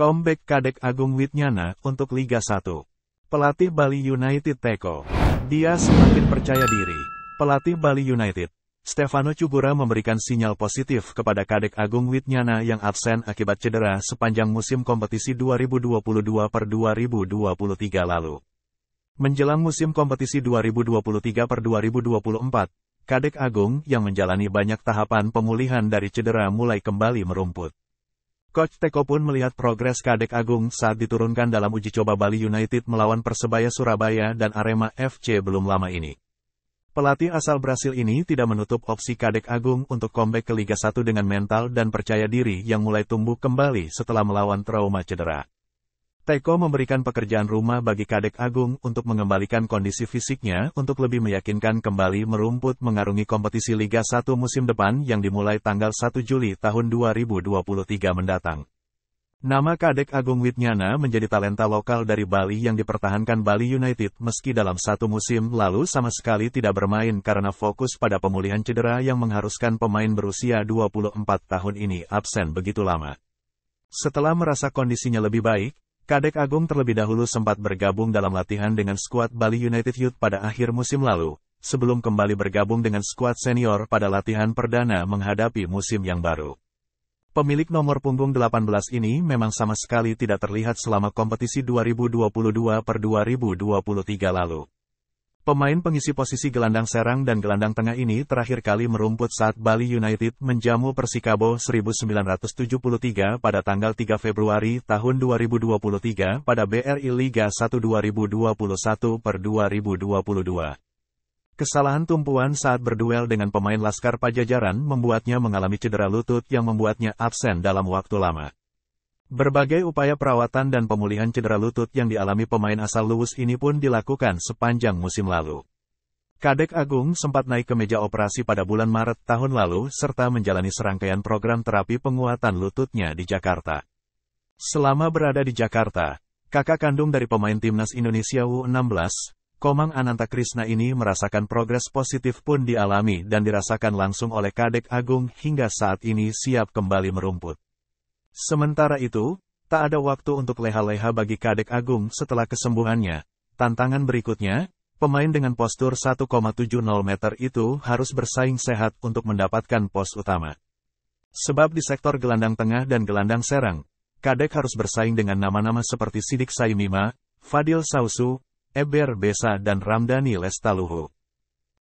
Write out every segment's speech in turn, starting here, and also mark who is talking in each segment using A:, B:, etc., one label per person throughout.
A: comeback Kadek Agung Witnyana untuk Liga 1. Pelatih Bali United Teko. Dia semakin percaya diri. Pelatih Bali United, Stefano Cugura memberikan sinyal positif kepada Kadek Agung Witnyana yang absen akibat cedera sepanjang musim kompetisi 2022 per 2023 lalu. Menjelang musim kompetisi 2023 per 2024, Kadek Agung yang menjalani banyak tahapan pemulihan dari cedera mulai kembali merumput. Coach Teko pun melihat progres Kadek Agung saat diturunkan dalam uji coba Bali United melawan Persebaya Surabaya dan Arema FC belum lama ini. Pelatih asal Brasil ini tidak menutup opsi Kadek Agung untuk comeback ke Liga 1 dengan mental dan percaya diri yang mulai tumbuh kembali setelah melawan trauma cedera. Teko memberikan pekerjaan rumah bagi Kadek Agung untuk mengembalikan kondisi fisiknya untuk lebih meyakinkan kembali merumput mengarungi kompetisi Liga 1 musim depan yang dimulai tanggal 1 Juli tahun 2023 mendatang. Nama Kadek Agung Witnyana menjadi talenta lokal dari Bali yang dipertahankan Bali United meski dalam satu musim lalu sama sekali tidak bermain karena fokus pada pemulihan cedera yang mengharuskan pemain berusia 24 tahun ini absen begitu lama. Setelah merasa kondisinya lebih baik, Kadek Agung terlebih dahulu sempat bergabung dalam latihan dengan skuad Bali United Youth pada akhir musim lalu, sebelum kembali bergabung dengan skuad senior pada latihan perdana menghadapi musim yang baru. Pemilik nomor punggung 18 ini memang sama sekali tidak terlihat selama kompetisi 2022 per 2023 lalu. Pemain pengisi posisi gelandang serang dan gelandang tengah ini terakhir kali merumput saat Bali United menjamu Persikabo 1973 pada tanggal 3 Februari tahun 2023 pada BRI Liga 1 2021 per 2022. Kesalahan tumpuan saat berduel dengan pemain Laskar Pajajaran membuatnya mengalami cedera lutut yang membuatnya absen dalam waktu lama. Berbagai upaya perawatan dan pemulihan cedera lutut yang dialami pemain asal Luwus ini pun dilakukan sepanjang musim lalu. Kadek Agung sempat naik ke meja operasi pada bulan Maret tahun lalu serta menjalani serangkaian program terapi penguatan lututnya di Jakarta. Selama berada di Jakarta, kakak kandung dari pemain timnas Indonesia U16, Komang Ananta Krisna ini merasakan progres positif pun dialami dan dirasakan langsung oleh Kadek Agung hingga saat ini siap kembali merumput. Sementara itu, tak ada waktu untuk leha-leha bagi Kadek Agung setelah kesembuhannya. Tantangan berikutnya, pemain dengan postur 1,70 meter itu harus bersaing sehat untuk mendapatkan pos utama. Sebab di sektor gelandang tengah dan gelandang serang, Kadek harus bersaing dengan nama-nama seperti Sidik Saimima, Fadil Sausu, Eber Besa dan Ramdhani Lestaluhu.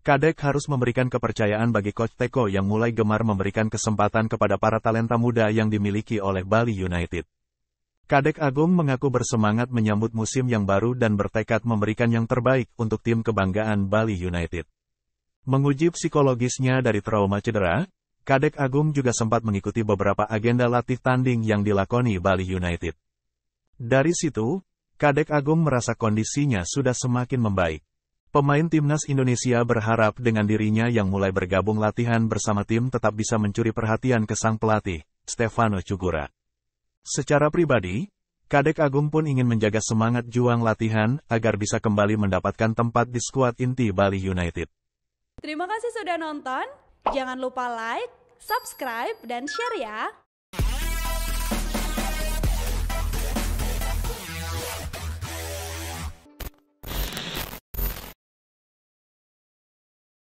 A: Kadek harus memberikan kepercayaan bagi Coach Teko yang mulai gemar memberikan kesempatan kepada para talenta muda yang dimiliki oleh Bali United. Kadek Agung mengaku bersemangat menyambut musim yang baru dan bertekad memberikan yang terbaik untuk tim kebanggaan Bali United. Menguji psikologisnya dari trauma cedera, Kadek Agung juga sempat mengikuti beberapa agenda latih tanding yang dilakoni Bali United. Dari situ, Kadek Agung merasa kondisinya sudah semakin membaik. Pemain timnas Indonesia berharap dengan dirinya yang mulai bergabung latihan bersama tim tetap bisa mencuri perhatian ke sang pelatih, Stefano Cugura. Secara pribadi, Kadek Agung pun ingin menjaga semangat juang latihan agar bisa kembali mendapatkan tempat di skuad inti Bali United. Terima kasih sudah nonton. Jangan lupa like, subscribe, dan share ya.